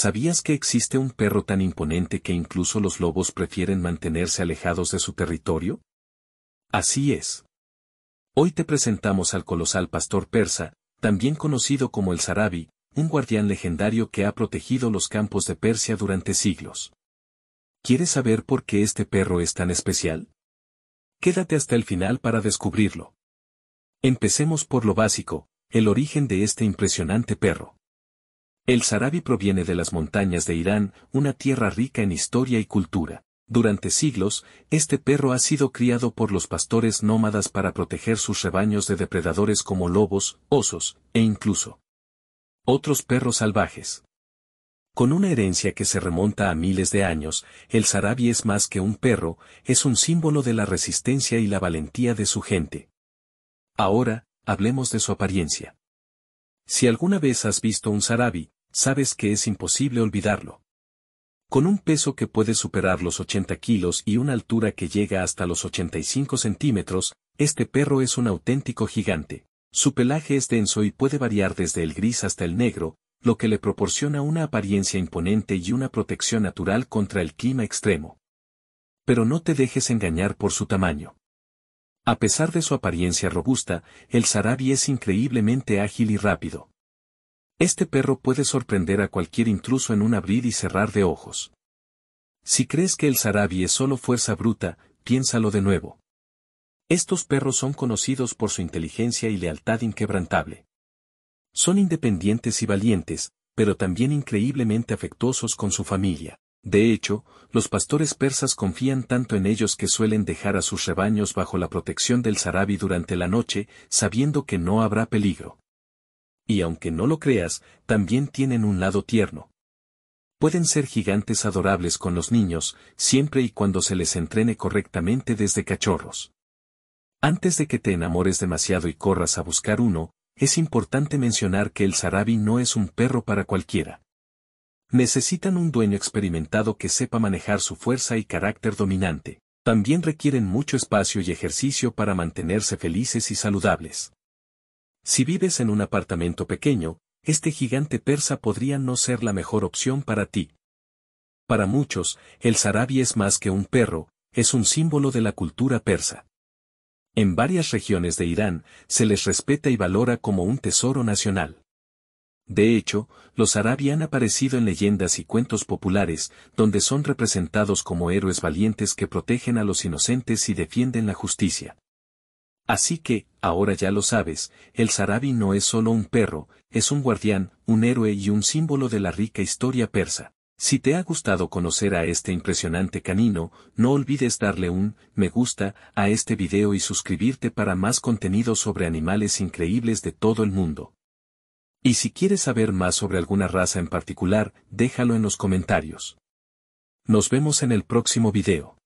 ¿Sabías que existe un perro tan imponente que incluso los lobos prefieren mantenerse alejados de su territorio? Así es. Hoy te presentamos al colosal pastor persa, también conocido como el Sarabi, un guardián legendario que ha protegido los campos de Persia durante siglos. ¿Quieres saber por qué este perro es tan especial? Quédate hasta el final para descubrirlo. Empecemos por lo básico, el origen de este impresionante perro. El sarabi proviene de las montañas de Irán, una tierra rica en historia y cultura. Durante siglos, este perro ha sido criado por los pastores nómadas para proteger sus rebaños de depredadores como lobos, osos, e incluso otros perros salvajes. Con una herencia que se remonta a miles de años, el sarabi es más que un perro, es un símbolo de la resistencia y la valentía de su gente. Ahora, hablemos de su apariencia. Si alguna vez has visto un sarabi, sabes que es imposible olvidarlo. Con un peso que puede superar los 80 kilos y una altura que llega hasta los 85 centímetros, este perro es un auténtico gigante. Su pelaje es denso y puede variar desde el gris hasta el negro, lo que le proporciona una apariencia imponente y una protección natural contra el clima extremo. Pero no te dejes engañar por su tamaño. A pesar de su apariencia robusta, el sarabi es increíblemente ágil y rápido. Este perro puede sorprender a cualquier intruso en un abrir y cerrar de ojos. Si crees que el sarabi es solo fuerza bruta, piénsalo de nuevo. Estos perros son conocidos por su inteligencia y lealtad inquebrantable. Son independientes y valientes, pero también increíblemente afectuosos con su familia. De hecho, los pastores persas confían tanto en ellos que suelen dejar a sus rebaños bajo la protección del sarabi durante la noche, sabiendo que no habrá peligro y aunque no lo creas, también tienen un lado tierno. Pueden ser gigantes adorables con los niños, siempre y cuando se les entrene correctamente desde cachorros. Antes de que te enamores demasiado y corras a buscar uno, es importante mencionar que el sarabi no es un perro para cualquiera. Necesitan un dueño experimentado que sepa manejar su fuerza y carácter dominante. También requieren mucho espacio y ejercicio para mantenerse felices y saludables. Si vives en un apartamento pequeño, este gigante persa podría no ser la mejor opción para ti. Para muchos, el sarabi es más que un perro, es un símbolo de la cultura persa. En varias regiones de Irán, se les respeta y valora como un tesoro nacional. De hecho, los sarabi han aparecido en leyendas y cuentos populares, donde son representados como héroes valientes que protegen a los inocentes y defienden la justicia. Así que, ahora ya lo sabes, el Sarabi no es solo un perro, es un guardián, un héroe y un símbolo de la rica historia persa. Si te ha gustado conocer a este impresionante canino, no olvides darle un me gusta a este video y suscribirte para más contenido sobre animales increíbles de todo el mundo. Y si quieres saber más sobre alguna raza en particular, déjalo en los comentarios. Nos vemos en el próximo video.